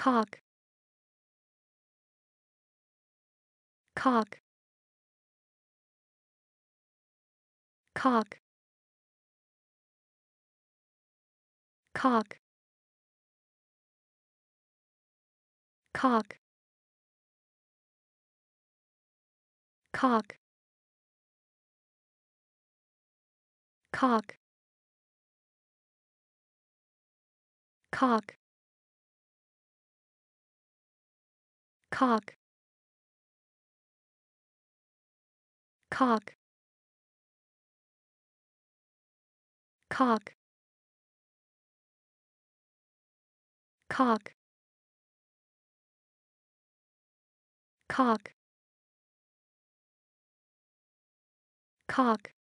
cock cock cock cock cock cock cock cock cock cock cock cock cock cock